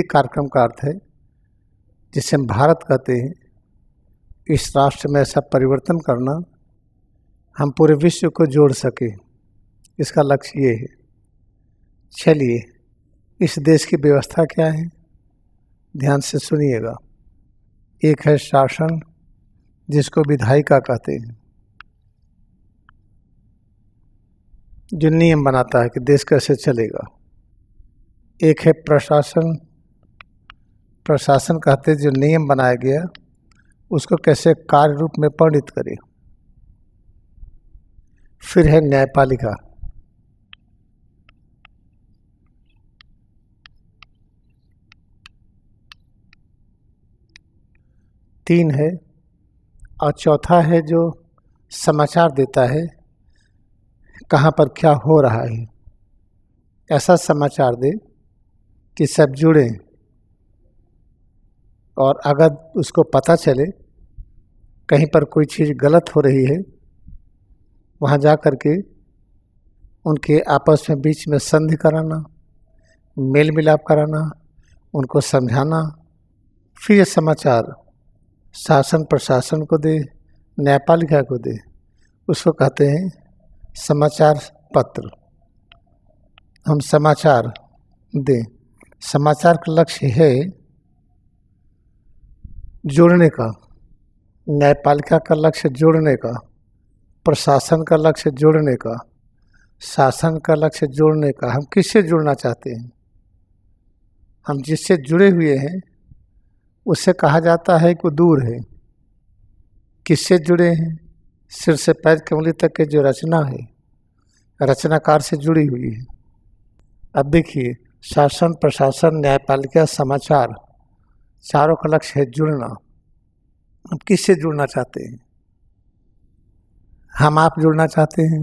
सांस्कृतिक कार्यक्रम का अर्थ है जिसे हम भारत कहते हैं इस राष्ट्र में ऐसा परिवर्तन करना हम पूरे विश्व को जोड़ सके इसका लक्ष्य ये है चलिए इस देश की व्यवस्था क्या है ध्यान से सुनिएगा एक है शासन जिसको विधायिका कहते हैं जो नियम बनाता है कि देश कैसे चलेगा एक है प्रशासन प्रशासन कहते जो नियम बनाया गया उसको कैसे कार्य रूप में परिणित करें फिर है न्यायपालिका तीन है और चौथा है जो समाचार देता है कहाँ पर क्या हो रहा है ऐसा समाचार दे कि सब जुड़ें और अगर उसको पता चले कहीं पर कोई चीज़ गलत हो रही है वहाँ जा कर के उनके आपस में बीच में संधि कराना मेल मिलाप कराना उनको समझाना फिर ये समाचार शासन प्रशासन को दे न्यायपालिका को दे उसको कहते हैं समाचार पत्र हम समाचार दें समाचार का लक्ष्य है जुड़ने का न्यायपालिका का लक्ष्य जुड़ने का प्रशासन का लक्ष्य जुड़ने का शासन का लक्ष्य जोड़ने का हम किससे जुड़ना चाहते हैं हम जिससे जुड़े हुए हैं उससे कहा जाता है कि दूर है किससे जुड़े हैं सिर से पैर कमली तक के जो रचना है रचनाकार से जुड़ी हुई है अब देखिए शासन प्रशासन न्यायपालिका समाचार चारों का लक्ष्य है जुड़ना हम किससे जुड़ना चाहते हैं हम आप जुड़ना चाहते हैं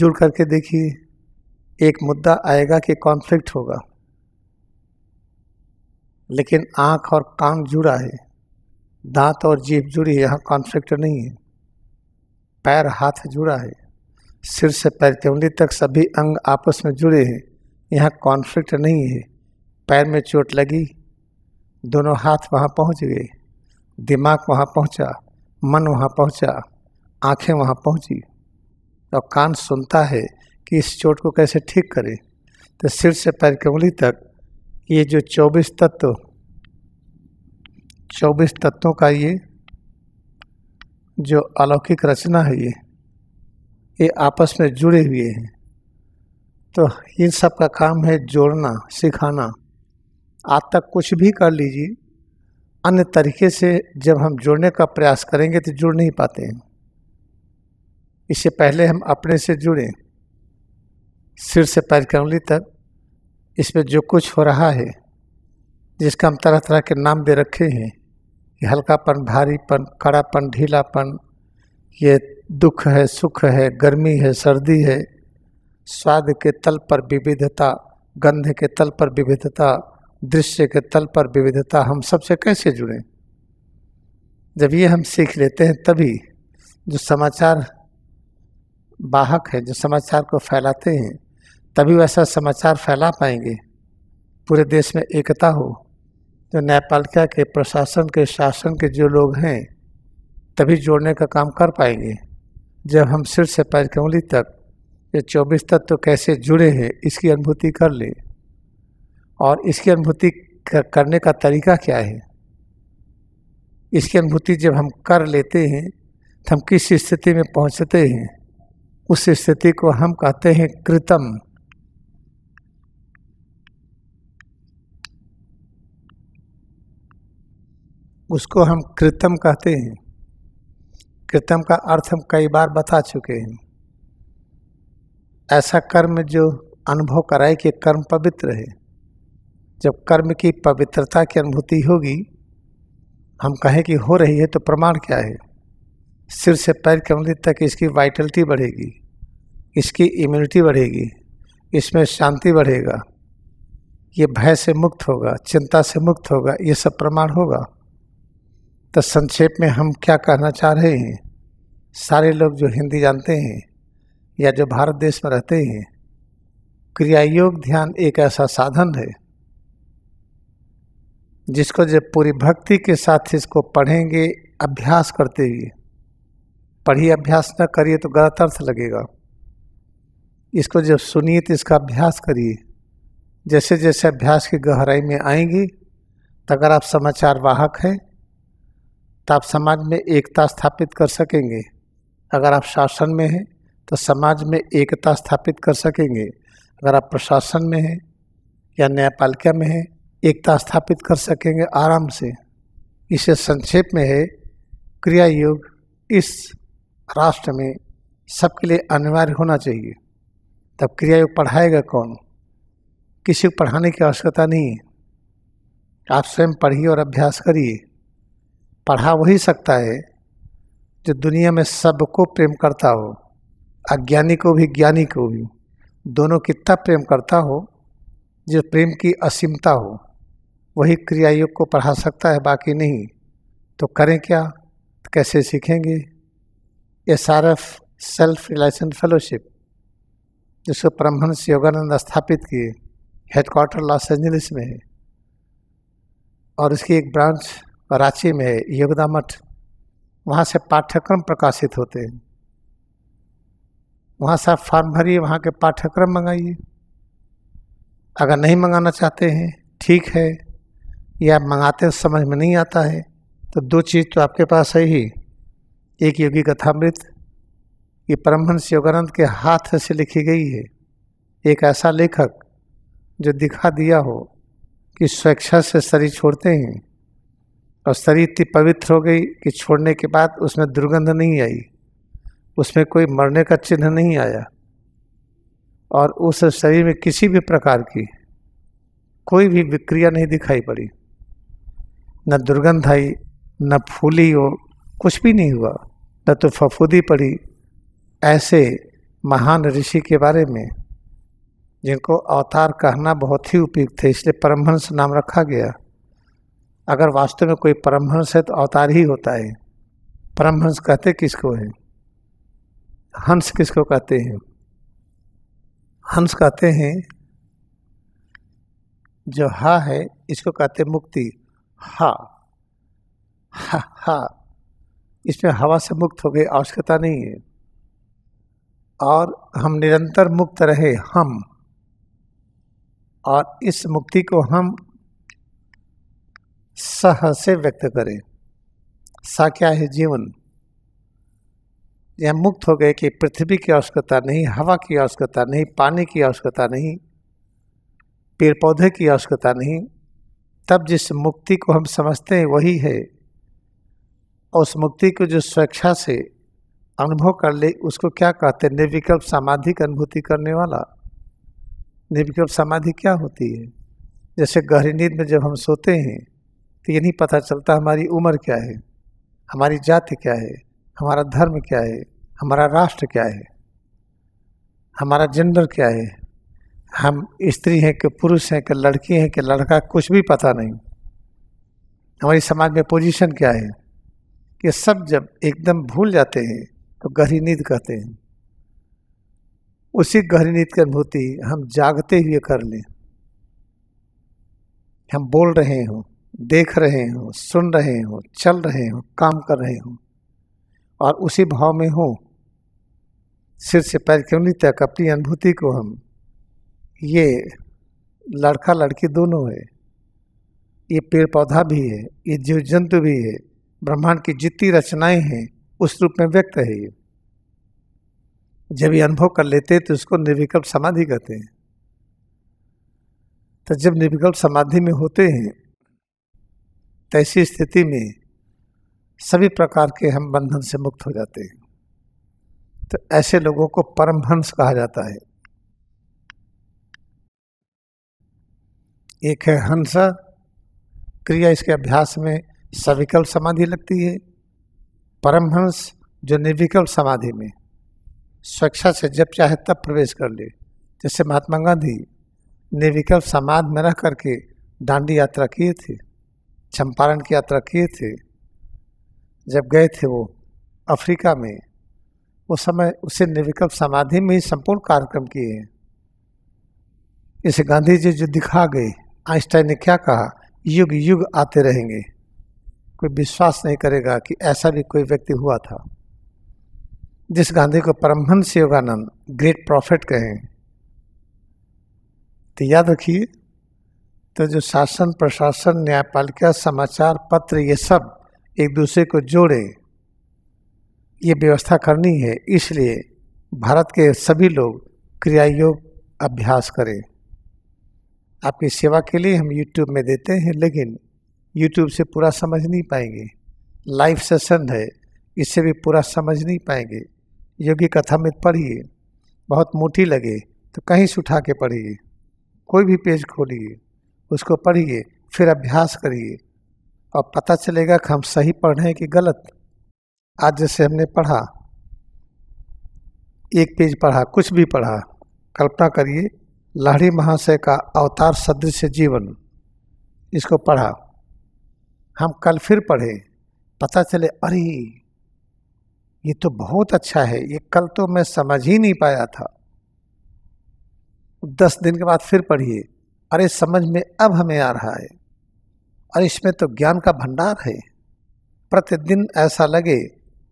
जुड़ करके देखिए एक मुद्दा आएगा कि कॉन्फ्लिक्ट होगा लेकिन आंख और कान जुड़ा है दांत और जीभ जुड़ी है यहाँ कॉन्फ्लिक्ट नहीं है पैर हाथ जुड़ा है सिर से पैर की उंगली तक सभी अंग आपस में जुड़े हैं यहाँ कॉन्फ्लिक्ट नहीं है पैर में चोट लगी दोनों हाथ वहाँ पहुँच गए दिमाग वहाँ पहुँचा मन वहाँ पहुँचा आँखें वहाँ पहुँची तो कान सुनता है कि इस चोट को कैसे ठीक करें तो सिर से पैर की उंगली तक ये जो चौबीस तत्व चौबीस तत्वों का ये जो अलौकिक रचना है ये ये आपस में जुड़े हुए हैं तो इन सब का काम है जोड़ना सिखाना आज तक कुछ भी कर लीजिए अन्य तरीके से जब हम जुड़ने का प्रयास करेंगे तो जुड़ नहीं पाते हैं इससे पहले हम अपने से जुड़ें सिर से पैर कंगली तक इसमें जो कुछ हो रहा है जिसका हम तरह तरह के नाम दे रखे हैं ये हल्कापन भारीपन कड़ापन ढीलापन ये दुख है सुख है गर्मी है सर्दी है स्वाद के तल पर विविधता गंध के तल पर विविधता दृश्य के तल पर विविधता हम सबसे कैसे जुड़ें जब ये हम सीख लेते हैं तभी जो समाचार वाहक है जो समाचार को फैलाते हैं तभी वैसा समाचार फैला पाएंगे पूरे देश में एकता हो जो न्यायपालिका के प्रशासन के शासन के जो लोग हैं तभी जोड़ने का काम कर पाएंगे जब हम सिर से पैर के उंगली तक ये चौबीस तत्व तो कैसे जुड़े हैं इसकी अनुभूति कर लें और इसकी अनुभूति करने का तरीका क्या है इसकी अनुभूति जब हम कर लेते हैं तो हम किस स्थिति में पहुंचते हैं उस स्थिति को हम कहते हैं कृतम उसको हम कृतम कहते हैं कृतम का अर्थ हम कई बार बता चुके हैं ऐसा कर्म जो अनुभव कराए कि कर्म पवित्र है जब कर्म की पवित्रता की अनुभूति होगी हम कहें कि हो रही है तो प्रमाण क्या है सिर से पैर अंगली तक इसकी वाइटलिटी बढ़ेगी इसकी इम्यूनिटी बढ़ेगी इसमें शांति बढ़ेगा ये भय से मुक्त होगा चिंता से मुक्त होगा ये सब प्रमाण होगा तो संक्षेप में हम क्या कहना चाह रहे हैं सारे लोग जो हिंदी जानते हैं या जो भारत देश में रहते हैं क्रियायोग ध्यान एक ऐसा साधन है जिसको जब पूरी भक्ति के साथ इसको पढ़ेंगे अभ्यास करते हुए पढ़िए अभ्यास न करिए तो गलत अर्थ लगेगा इसको जब सुनिए तो इसका अभ्यास करिए जैसे जैसे अभ्यास की गहराई में आएंगी तो अगर आप समाचार वाहक हैं तो आप समाज में एकता स्थापित कर सकेंगे अगर आप शासन में हैं तो समाज में एकता स्थापित कर सकेंगे अगर आप प्रशासन में हैं या न्यायपालिका में हैं एकता स्थापित कर सकेंगे आराम से इसे संक्षेप में है क्रिया योग इस राष्ट्र में सबके लिए अनिवार्य होना चाहिए तब क्रिया योग पढ़ाएगा कौन किसी को पढ़ाने की आवश्यकता नहीं है आप स्वयं पढ़िए और अभ्यास करिए पढ़ा वही सकता है जो दुनिया में सबको प्रेम करता हो अज्ञानी को भी ज्ञानी को भी दोनों कितना प्रेम करता हो जो प्रेम की असीमता हो वही क्रिया योग को पढ़ा सकता है बाकी नहीं तो करें क्या तो कैसे सीखेंगे S R F self relation fellowship जिसको परमहंस योगानंद स्थापित किए हेडक्वार्टर लॉस एंजलिस में है और उसकी एक ब्रांच रांची में है योगदा मठ वहाँ से पाठ्यक्रम प्रकाशित होते हैं वहाँ से आप फॉर्म भरिए वहाँ के पाठ्यक्रम मंगाइए अगर नहीं मंगाना चाहते हैं ठीक है या मंगाते समझ में नहीं आता है तो दो चीज़ तो आपके पास है ही एक योगी कथामृत ये परमहंस योगानंद के हाथ से लिखी गई है एक ऐसा लेखक जो दिखा दिया हो कि स्वेच्छा से शरीर छोड़ते हैं और शरीर इतनी पवित्र हो गई कि छोड़ने के बाद उसमें दुर्गंध नहीं आई उसमें कोई मरने का चिन्ह नहीं आया और उस शरीर में किसी भी प्रकार की कोई भी विक्रिया नहीं दिखाई पड़ी न दुर्गंध आई न फूली हो कुछ भी नहीं हुआ न तो फफूदी पड़ी ऐसे महान ऋषि के बारे में जिनको अवतार कहना बहुत ही उपयुक्त है इसलिए परमहंस नाम रखा गया अगर वास्तव में कोई परमहंस है तो अवतार ही होता है परमहंस कहते किसको है हंस किसको कहते हैं हंस कहते हैं जो हा है इसको कहते मुक्ति हा हा इसमें हवा से मुक्त हो गई आवश्यकता नहीं है और हम निरंतर मुक्त रहे हम और इस मुक्ति को हम सह से व्यक्त करें सा क्या है जीवन यह मुक्त हो गए कि पृथ्वी की आवश्यकता नहीं हवा की आवश्यकता नहीं पानी की आवश्यकता नहीं पेड़ पौधे की आवश्यकता नहीं तब जिस मुक्ति को हम समझते हैं वही है और उस मुक्ति को जो स्वेच्छा से अनुभव कर ले उसको क्या कहते हैं निर्विकल्प समाधिक अनुभूति करने वाला निर्विकल्प समाधि क्या होती है जैसे गहरी नींद में जब हम सोते हैं तो ये नहीं पता चलता हमारी उम्र क्या है हमारी जाति क्या है हमारा धर्म क्या है हमारा राष्ट्र क्या है हमारा जेंडर क्या है हम स्त्री हैं कि पुरुष हैं कि लड़की हैं कि लड़का कुछ भी पता नहीं हमारी समाज में पोजीशन क्या है कि सब जब एकदम भूल जाते हैं तो गहरी नींद कहते हैं उसी गहरी नींद की अनुभूति हम जागते हुए कर लें हम बोल रहे हों देख रहे हों सुन रहे हों चल रहे हों काम कर रहे हों और उसी भाव में हो सिर से पैर क्यों नहीं तक अपनी अनुभूति को हम ये लड़का लड़की दोनों है ये पेड़ पौधा भी है ये जीव जंतु भी है ब्रह्मांड की जितनी रचनाएं हैं उस रूप में व्यक्त है ये जब ये अनुभव कर लेते हैं तो उसको निर्विकल्प समाधि कहते हैं तो जब निर्विकल्प समाधि में होते हैं तो ऐसी स्थिति में सभी प्रकार के हम बंधन से मुक्त हो जाते हैं तो ऐसे लोगों को परमहंस कहा जाता है एक है हंसा क्रिया इसके अभ्यास में सविकल्प समाधि लगती है परमहंस जो निर्विकल्प समाधि में स्वेच्छा से जब चाहे तब प्रवेश कर ले जैसे महात्मा गांधी निर्विकल्प समाधि में रह करके दांडी यात्रा किए थे चंपारण की यात्रा किए थे जब गए थे वो अफ्रीका में उस समय उसे निर्विकल्प समाधि में ही संपूर्ण कार्यक्रम किए हैं इसे गांधी जी जो दिखा गए आइंस्टाइन ने क्या कहा युग युग आते रहेंगे कोई विश्वास नहीं करेगा कि ऐसा भी कोई व्यक्ति हुआ था जिस गांधी को परमहंस योगानंद ग्रेट प्रॉफिट कहें तो याद रखिए तो जो शासन प्रशासन न्यायपालिका समाचार पत्र ये सब एक दूसरे को जोड़े ये व्यवस्था करनी है इसलिए भारत के सभी लोग क्रियायोग अभ्यास करें आपकी सेवा के लिए हम यूट्यूब में देते हैं लेकिन यूट्यूब से पूरा समझ नहीं पाएंगे लाइव सेशन है इससे भी पूरा समझ नहीं पाएंगे योगी कथा में पढ़िए बहुत मोटी लगे तो कहीं से उठा के पढ़िए कोई भी पेज खोलिए उसको पढ़िए फिर अभ्यास करिए और पता चलेगा कि हम सही पढ़ रहे हैं कि गलत आज जैसे हमने पढ़ा एक पेज पढ़ा कुछ भी पढ़ा कल्पना करिए लाहड़ी महाशय का अवतार सदृश जीवन इसको पढ़ा हम कल फिर पढ़े पता चले अरे ये तो बहुत अच्छा है ये कल तो मैं समझ ही नहीं पाया था दस दिन के बाद फिर पढ़िए अरे समझ में अब हमें आ रहा है और इसमें तो ज्ञान का भंडार है प्रतिदिन ऐसा लगे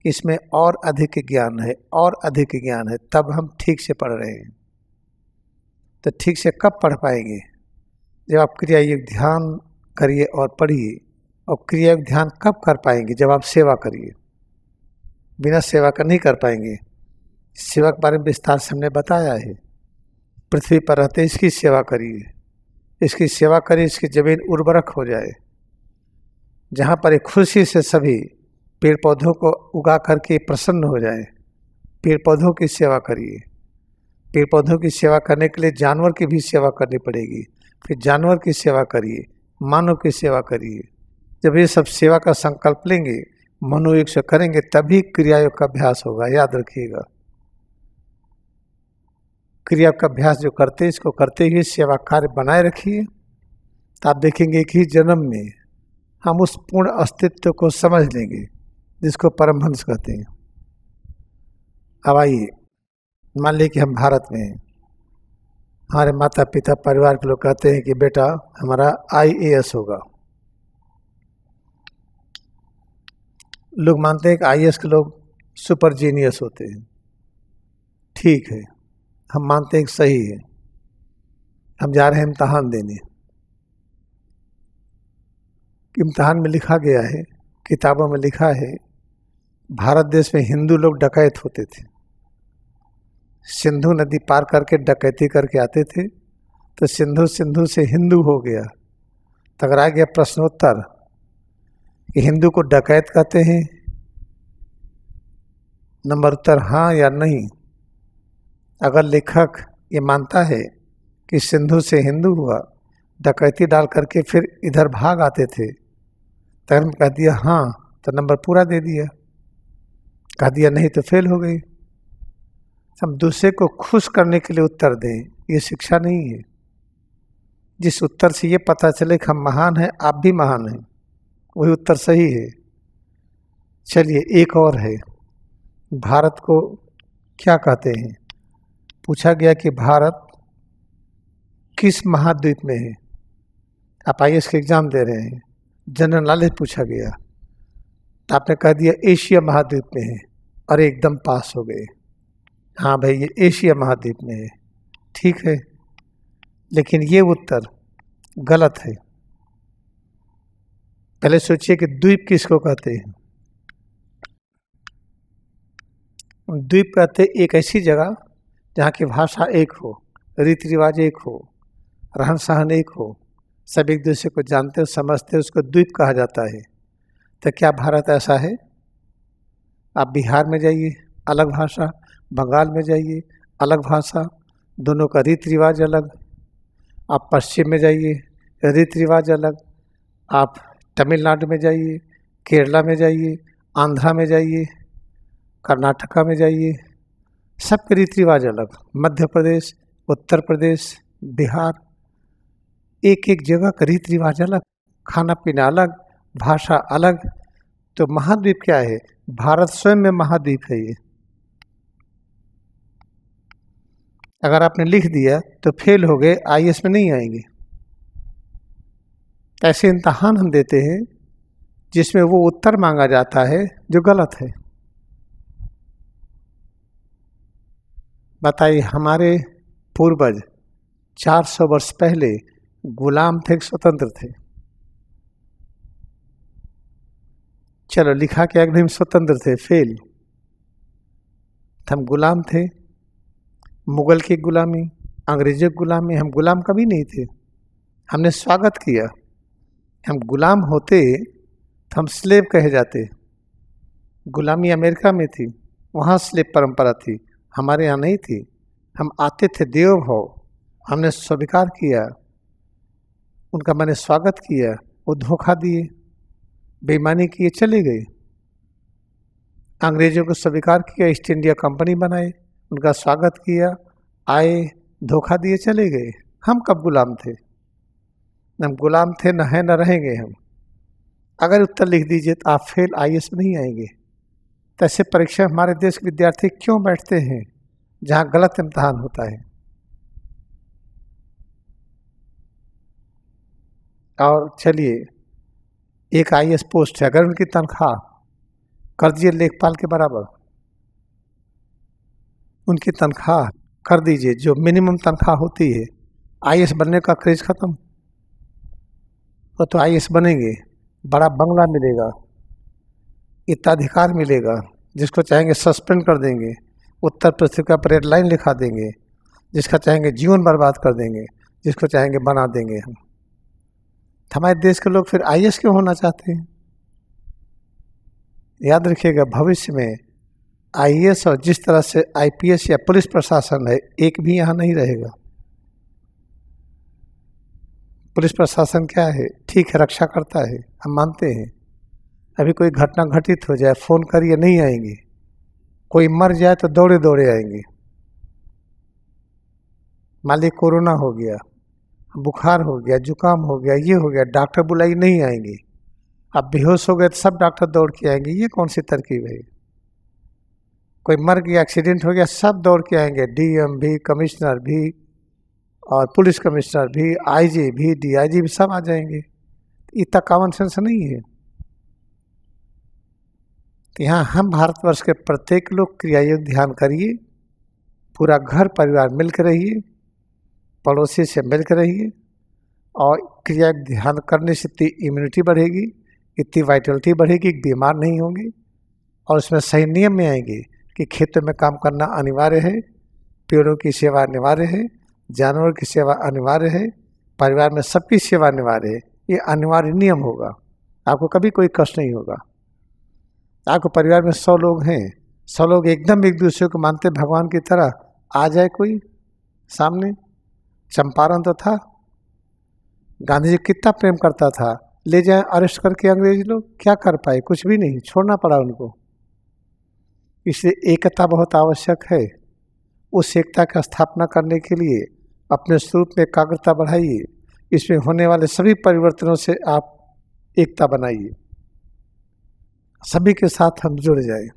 कि इसमें और अधिक ज्ञान है और अधिक ज्ञान है तब हम ठीक से पढ़ रहे हैं तो ठीक से कब पढ़ पाएंगे जब आप क्रिया युग ध्यान करिए और पढ़िए और क्रिया युग ध्यान कब कर पाएंगे जब आप सेवा करिए बिना सेवा का नहीं कर पाएंगे सेवा के बारे में विस्तार से हमने बताया है पृथ्वी पर रहते इसकी सेवा करिए इसकी सेवा करिए इसकी ज़मीन उर्वरक हो जाए जहाँ पर एक खुशी से सभी पेड़ पौधों को उगा करके प्रसन्न हो जाए पेड़ पौधों की सेवा करिए पेड़ पौधों की सेवा करने के लिए जानवर की भी सेवा करनी पड़ेगी फिर जानवर की सेवा करिए मानव की सेवा करिए जब ये सब सेवा का संकल्प लेंगे मनोयोग से करेंगे तभी क्रियायोग का अभ्यास होगा याद रखिएगा क्रिया का अभ्यास जो करते हैं इसको करते हुए सेवा कार्य बनाए रखिए तो आप देखेंगे एक ही जन्म में हम उस पूर्ण अस्तित्व को समझ लेंगे जिसको परमहंस कहते हैं अब आइए मान ली कि हम भारत में हैं हमारे माता पिता परिवार के लोग कहते हैं कि बेटा हमारा आईएएस होगा लोग मानते हैं कि आईएएस के लोग सुपर जीनियस होते हैं ठीक है हम मानते हैं कि सही है हम जा रहे हैं इम्तहान देने इम्तहान में लिखा गया है किताबों में लिखा है भारत देश में हिंदू लोग डकैत होते थे सिंधु नदी पार करके डकैती करके आते थे तो सिंधु सिंधु से हिंदू हो गया तकरा गया प्रश्नोत्तर कि हिंदू को डकैत कहते हैं नंबर उत्तर हाँ या नहीं अगर लेखक ये मानता है कि सिंधु से हिंदू हुआ डकैती डाल करके फिर इधर भाग आते थे तब कह दिया हाँ तो नंबर पूरा दे दिया कह दिया नहीं तो फेल हो गई हम दूसरे को खुश करने के लिए उत्तर दें ये शिक्षा नहीं है जिस उत्तर से ये पता चले कि हम महान हैं आप भी महान हैं वही उत्तर सही है चलिए एक और है भारत को क्या कहते हैं पूछा गया कि भारत किस महाद्वीप में है आप आई के एग्ज़ाम दे रहे हैं जनरल नॉलेज पूछा गया तो आपने कह दिया एशिया महाद्वीप में है और एकदम पास हो गए हाँ भाई ये एशिया महाद्वीप में है ठीक है लेकिन ये उत्तर गलत है पहले सोचिए कि द्वीप किसको कहते हैं द्वीप कहते एक ऐसी जगह जहाँ की भाषा एक हो रीति रिवाज एक हो रहन सहन एक हो सब एक दूसरे को जानते हो समझते हो उसको द्वीप कहा जाता है तो क्या भारत ऐसा है आप बिहार में जाइए अलग भाषा बंगाल में जाइए अलग भाषा दोनों का रीति रिवाज अलग आप पश्चिम में जाइए रीति रिवाज अलग आप तमिलनाडु में जाइए केरला में जाइए आंध्रा में जाइए कर्नाटका में जाइए सबके रीति रिवाज अलग मध्य प्रदेश उत्तर प्रदेश बिहार एक एक जगह का रीति रिवाज अलग खाना पीना अलग भाषा अलग तो महाद्वीप क्या है भारत स्वयं में महाद्वीप है ये अगर आपने लिख दिया तो फेल हो गए आई एस में नहीं आएंगे ऐसे इम्तहान हम देते हैं जिसमें वो उत्तर मांगा जाता है जो गलत है बताइए हमारे पूर्वज 400 वर्ष पहले गुलाम थे स्वतंत्र थे चलो लिखा के अग्नि स्वतंत्र थे फेल तो हम गुलाम थे मुग़ल की गुलामी अंग्रेज़ों की गुलामी हम गुलाम कभी नहीं थे हमने स्वागत किया हम गुलाम होते तो हम स्लेब कहे जाते गुलामी अमेरिका में थी वहाँ स्लेब परंपरा थी हमारे यहाँ नहीं थी हम आते थे देव भाव हमने स्वीकार किया उनका मैंने स्वागत किया वो धोखा दिए बेईमानी किए चले गए अंग्रेज़ों को स्वीकार किया ईस्ट इंडिया कंपनी बनाए उनका स्वागत किया आए धोखा दिए चले गए हम कब गुलाम थे हम गुलाम थे न हैं न रहेंगे हम अगर उत्तर लिख दीजिए तो आप फेल आई नहीं आएंगे तो ऐसे परीक्षा हमारे देश के विद्यार्थी क्यों बैठते हैं जहाँ गलत इम्तहान होता है और चलिए एक आई पोस्ट है अगर उनकी तनख्वाह कर दिए लेखपाल के बराबर उनकी तनख्वाह कर दीजिए जो मिनिमम तनख्वाह होती है आई बनने का क्रेज ख़त्म वो तो आई बनेंगे बड़ा बंगला मिलेगा इत्ताधिकार मिलेगा जिसको चाहेंगे सस्पेंड कर देंगे उत्तर प्रदेश का परेड लाइन लिखा देंगे जिसका चाहेंगे जीवन बर्बाद कर देंगे जिसको चाहेंगे बना देंगे हम तो हमारे देश के लोग फिर आई क्यों होना चाहते हैं याद रखिएगा भविष्य में आईएएस और जिस तरह से आईपीएस या पुलिस प्रशासन है एक भी यहाँ नहीं रहेगा पुलिस प्रशासन क्या है ठीक है रक्षा करता है हम मानते हैं अभी कोई घटना घटित हो जाए फ़ोन करिए नहीं आएंगे कोई मर जाए तो दौड़े दौड़े आएंगे मालिक कोरोना हो गया बुखार हो गया जुकाम हो गया ये हो गया डॉक्टर बुलाई नहीं आएंगे अब बेहोश हो गए तो सब डॉक्टर दौड़ के आएंगे ये कौन सी तरकीब है कोई मर गया एक्सीडेंट हो गया सब दौड़ के आएंगे डीएम भी कमिश्नर भी और पुलिस कमिश्नर भी आईजी भी डीआईजी भी सब आ जाएंगे इतना कॉमन सेंस नहीं है तो यहाँ हम भारतवर्ष के प्रत्येक लोग क्रियायोग ध्यान करिए पूरा घर परिवार मिलकर रहिए पड़ोसी से मिल रहिए और क्रिया ध्यान करने से इतनी इम्यूनिटी बढ़ेगी इतनी वाइटलिटी बढ़ेगी बीमार नहीं होंगे और उसमें सही नियम में आएंगे कि खेतों में काम करना अनिवार्य है पेड़ों की सेवा अनिवार्य है जानवर की सेवा अनिवार्य है परिवार में सबकी सेवा अनिवार्य है ये अनिवार्य नियम होगा आपको कभी कोई कष्ट नहीं होगा आपको परिवार में सौ लोग हैं सौ लोग एकदम एक दूसरे को मानते भगवान की तरह आ जाए कोई सामने चंपारण तो था गांधी जी कितना प्रेम करता था ले जाए अरेस्ट करके अंग्रेज लोग क्या कर पाए कुछ भी नहीं छोड़ना पड़ा उनको इसलिए एकता बहुत आवश्यक है उस एकता का स्थापना करने के लिए अपने स्वरूप में एकाग्रता बढ़ाइए इसमें होने वाले सभी परिवर्तनों से आप एकता बनाइए सभी के साथ हम जुड़ जाए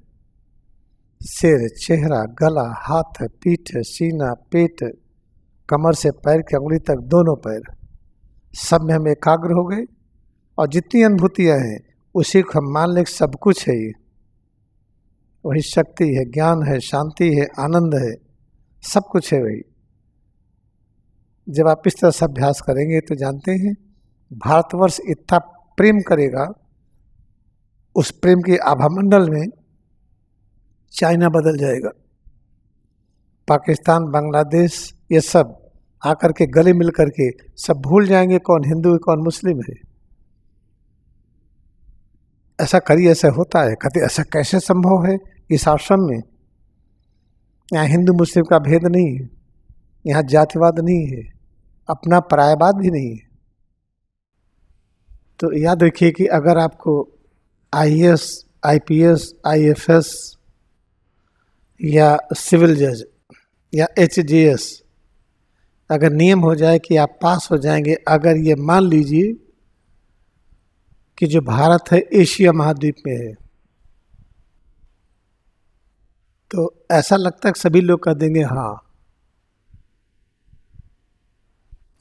सिर चेहरा गला हाथ पीठ सीना पेट कमर से पैर की अंगुली तक दोनों पैर सब में हम एकाग्र हो गए और जितनी अनुभूतियाँ हैं उसी को हम मान लें सब कुछ है ये वही शक्ति है ज्ञान है शांति है आनंद है सब कुछ है वही जब आप इस तरह से अभ्यास करेंगे तो जानते हैं भारतवर्ष इतना प्रेम करेगा उस प्रेम के आभामंडल में चाइना बदल जाएगा पाकिस्तान बांग्लादेश ये सब आकर के गले मिल करके सब भूल जाएंगे कौन हिंदू है कौन मुस्लिम है ऐसा करिए ऐसा होता है कहते ऐसा कैसे संभव है इस आश्रम में यहाँ हिंदू मुस्लिम का भेद नहीं है यहाँ जातिवाद नहीं है अपना परायवाद भी नहीं है तो याद रखिए कि अगर आपको I I S S P I F S या सिविल जज या एच एस अगर नियम हो जाए कि आप पास हो जाएंगे अगर ये मान लीजिए कि जो भारत है एशिया महाद्वीप में है तो ऐसा लगता है सभी लोग कह देंगे हाँ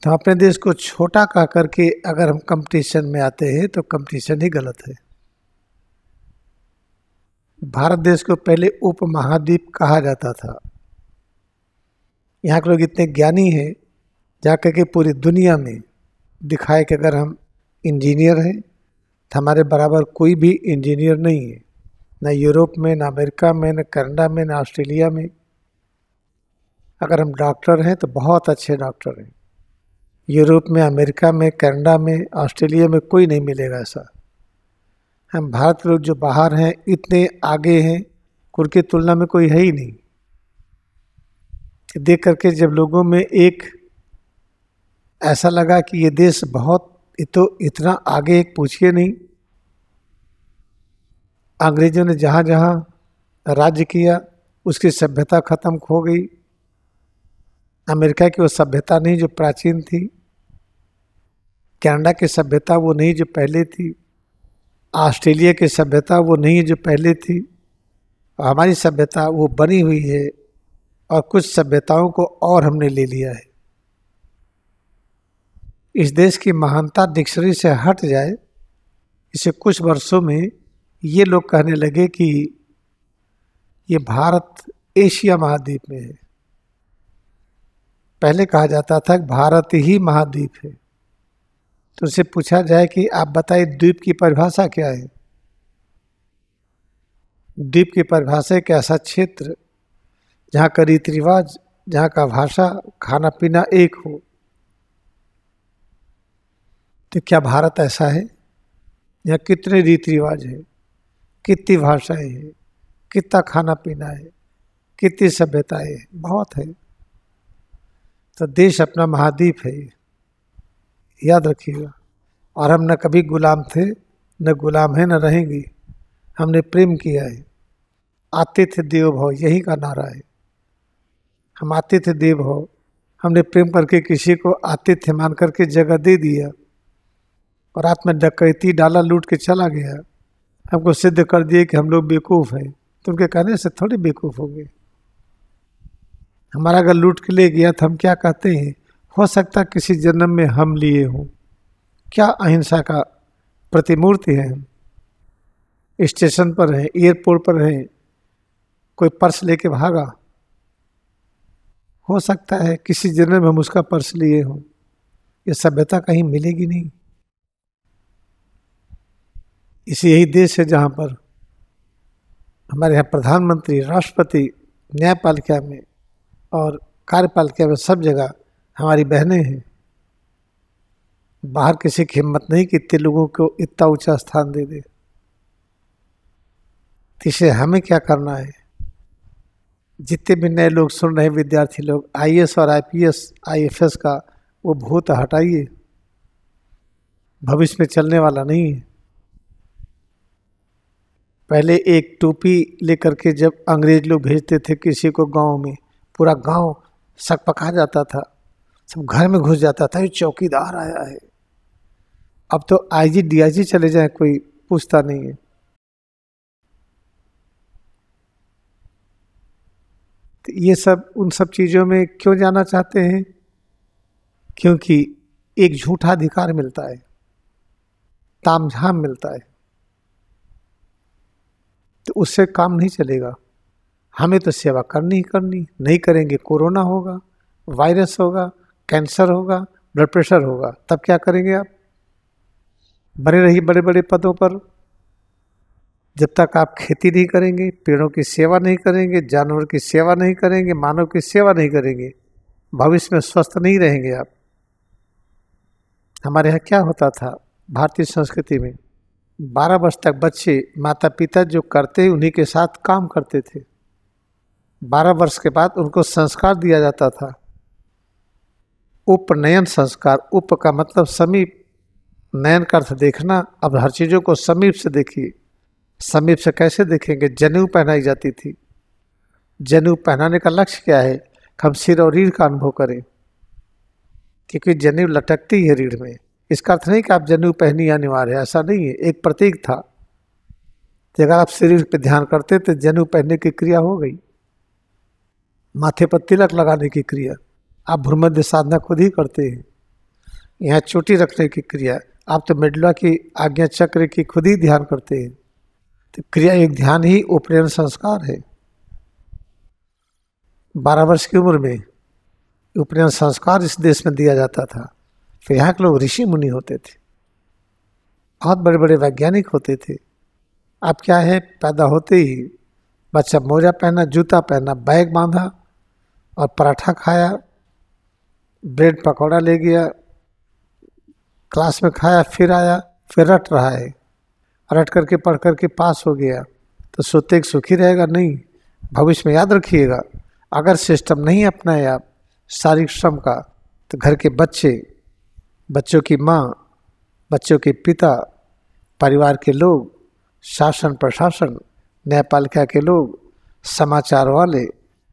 तो अपने देश को छोटा कह करके अगर हम कंपटीशन में आते हैं तो कंपटीशन ही गलत है भारत देश को पहले उप महाद्वीप कहा जाता था यहाँ के लोग इतने ज्ञानी हैं जा करके पूरी दुनिया में दिखाए कि अगर हम इंजीनियर हैं तो हमारे बराबर कोई भी इंजीनियर नहीं है ना यूरोप में ना अमेरिका में ना कनाडा में ना ऑस्ट्रेलिया में अगर हम डॉक्टर हैं तो बहुत अच्छे डॉक्टर हैं यूरोप में अमेरिका में कनाडा में ऑस्ट्रेलिया में कोई नहीं मिलेगा ऐसा हम भारत के लोग जो बाहर हैं इतने आगे हैं की तुलना में कोई है ही नहीं देख करके जब लोगों में एक ऐसा लगा कि ये देश बहुत तो इतना आगे एक पूछिए नहीं अंग्रेजों ने जहाँ जहाँ राज्य किया उसकी सभ्यता खत्म हो गई अमेरिका की वो सभ्यता नहीं जो प्राचीन थी कनाडा की सभ्यता वो नहीं जो पहले थी ऑस्ट्रेलिया की सभ्यता वो नहीं जो पहले थी हमारी सभ्यता वो बनी हुई है और कुछ सभ्यताओं को और हमने ले लिया है इस देश की महानता डिक्शनरी से हट जाए इसे कुछ वर्षों में ये लोग कहने लगे कि ये भारत एशिया महाद्वीप में है पहले कहा जाता था भारत ही महाद्वीप है तो उसे पूछा जाए कि आप बताइए द्वीप की परिभाषा क्या है द्वीप की परिभाषा एक ऐसा क्षेत्र जहाँ का रीति रिवाज जहाँ का भाषा खाना पीना एक हो तो क्या भारत ऐसा है यहाँ कितने रीति रिवाज हैं कितनी भाषाएं हैं कितना खाना पीना है कितनी सभ्यताएं हैं बहुत है तो देश अपना महाद्वीप है याद रखिएगा और हम न कभी गुलाम थे न गुलाम है न रहेंगे हमने प्रेम किया है आतिथ्य देव भव यही का नारा है हम आतिथ्य देव हो हमने प्रेम करके किसी को आतिथ्य मान करके जगह दे दिया और रात में डकैती डाला लूट के चला गया हमको सिद्ध कर दिए कि हम लोग बेवकूफ़ हैं तो उनके कहने से थोड़े बेवकूफ़ होंगे हमारा अगर लूट के ले गया तो हम क्या कहते हैं हो सकता किसी जन्म में हम लिए हों क्या अहिंसा का प्रतिमूर्ति है हम स्टेशन पर हैं एयरपोर्ट पर हैं कोई पर्स लेके भागा हो सकता है किसी जन्म में हम उसका पर्स लिए हों ये सभ्यता कहीं मिलेगी नहीं इसी यही देश है जहाँ पर हमारे यहाँ प्रधानमंत्री राष्ट्रपति न्यायपालिका में और कार्यपालिका में सब जगह हमारी बहनें हैं बाहर किसी की हिम्मत नहीं कि इतने लोगों को इतना ऊंचा स्थान दे दे इसे हमें क्या करना है जितने भी नए लोग सुन रहे विद्यार्थी लोग आई और आईपीएस आईएफएस का वो भूत हटाइए भविष्य में चलने वाला नहीं है पहले एक टोपी लेकर के जब अंग्रेज लोग भेजते थे किसी को गांव में पूरा गांव सक पका जाता था सब घर में घुस जाता था ये चौकीदार आया है अब तो आईजी डीआईजी चले जाए कोई पूछता नहीं है तो ये सब उन सब चीज़ों में क्यों जाना चाहते हैं क्योंकि एक झूठा अधिकार मिलता है तामझाम मिलता है तो उससे काम नहीं चलेगा हमें तो सेवा करनी ही करनी नहीं करेंगे कोरोना होगा वायरस होगा कैंसर होगा ब्लड प्रेशर होगा तब क्या करेंगे आप बने रहिए बड़े बड़े पदों पर जब तक आप खेती नहीं करेंगे पेड़ों की सेवा नहीं करेंगे जानवर की सेवा नहीं करेंगे मानव की सेवा नहीं करेंगे भविष्य में स्वस्थ नहीं रहेंगे आप हमारे यहाँ क्या होता था भारतीय संस्कृति में बारह वर्ष तक बच्चे माता पिता जो करते उन्हीं के साथ काम करते थे बारह वर्ष के बाद उनको संस्कार दिया जाता था उपनयन संस्कार उप का मतलब समीप नयन का अर्थ देखना अब हर चीज़ों को समीप से देखिए समीप से कैसे देखेंगे जनेऊ पहनाई जाती थी जनेऊ पहनाने का लक्ष्य क्या है हम सिर और रीढ़ का अनुभव करें क्योंकि जनेऊ लटकती है रीढ़ में इसका अर्थ नहीं कि आप जनेऊ पहनी अनिवार्य है ऐसा नहीं है एक प्रतीक था कि अगर आप शरीर पर ध्यान करते तो जनेऊ पहनने की क्रिया हो गई माथे पर तिलक लगाने की क्रिया आप भ्रमध्य साधना खुद ही करते हैं यहाँ चोटी रखने की क्रिया आप तो मिडला की आज्ञा चक्र की खुद ही ध्यान करते हैं तो क्रिया एक ध्यान ही उपनयन संस्कार है बारह वर्ष की उम्र में उपनयन संस्कार इस देश में दिया जाता था तो यहाँ के लोग ऋषि मुनि होते थे बहुत बड़े बड़े वैज्ञानिक होते थे अब क्या है पैदा होते ही बच्चा मोजा पहना जूता पहना बैग बांधा और पराठा खाया ब्रेड पकौड़ा ले गया क्लास में खाया फिर आया फिर रट रहा है रट करके पढ़ करके पास हो गया तो सोते सुखी रहेगा नहीं भविष्य में याद रखिएगा अगर सिस्टम नहीं अपनाए आप शारीरिक श्रम का तो घर के बच्चे बच्चों की माँ बच्चों के पिता परिवार के लोग शासन प्रशासन न्यायपालिका के लोग समाचार वाले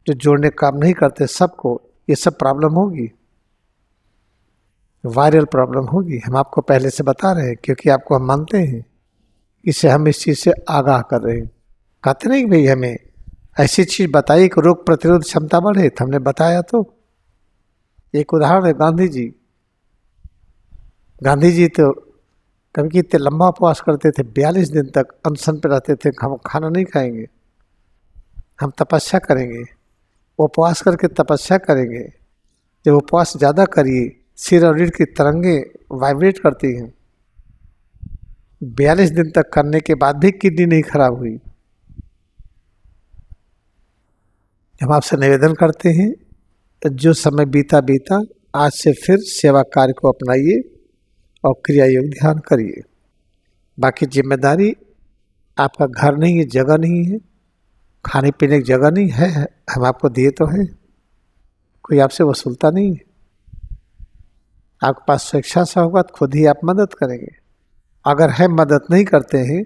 जो जोड़ने का काम नहीं करते सबको ये सब प्रॉब्लम होगी वायरल प्रॉब्लम होगी हम आपको पहले से बता रहे हैं क्योंकि आपको हम मानते हैं इसे हम इस चीज़ से आगाह कर रहे हैं कहते नहीं भाई हमें ऐसी चीज़ बताई कि रोग प्रतिरोध क्षमता बढ़े तो हमने बताया तो एक उदाहरण है गांधी जी गांधी जी तो कभी इतने लंबा उपवास करते थे बयालीस दिन तक अनशन पर रहते थे हम खाना नहीं खाएंगे हम तपस्या करेंगे उपवास करके तपस्या करेंगे जब उपवास ज़्यादा करिए सिर और रीढ़ की तरंगे वाइब्रेट करती हैं बयालीस दिन तक करने के बाद भी किडनी नहीं खराब हुई हम आपसे निवेदन करते हैं जो समय बीता बीता आज से फिर सेवा कार्य को अपनाइए और क्रिया योग ध्यान करिए बाकी जिम्मेदारी आपका घर नहीं है जगह नहीं है खाने पीने की जगह नहीं है हम आपको दिए तो हैं कोई आपसे वसूलता नहीं है आपके पास स्वेच्छा सा होगा तो खुद ही आप मदद करेंगे अगर है मदद नहीं करते हैं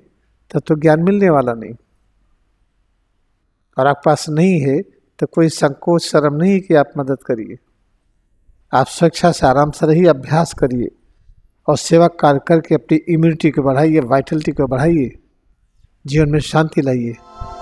तो तो ज्ञान मिलने वाला नहीं और आपके पास नहीं है तो कोई संकोच शर्म नहीं कि आप मदद करिए आप स्वेच्छा से आराम से रहिए अभ्यास करिए और सेवा कार्य करके अपनी इम्यूनिटी को बढ़ाइए वाइटलिटी को बढ़ाइए जीवन में शांति लाइए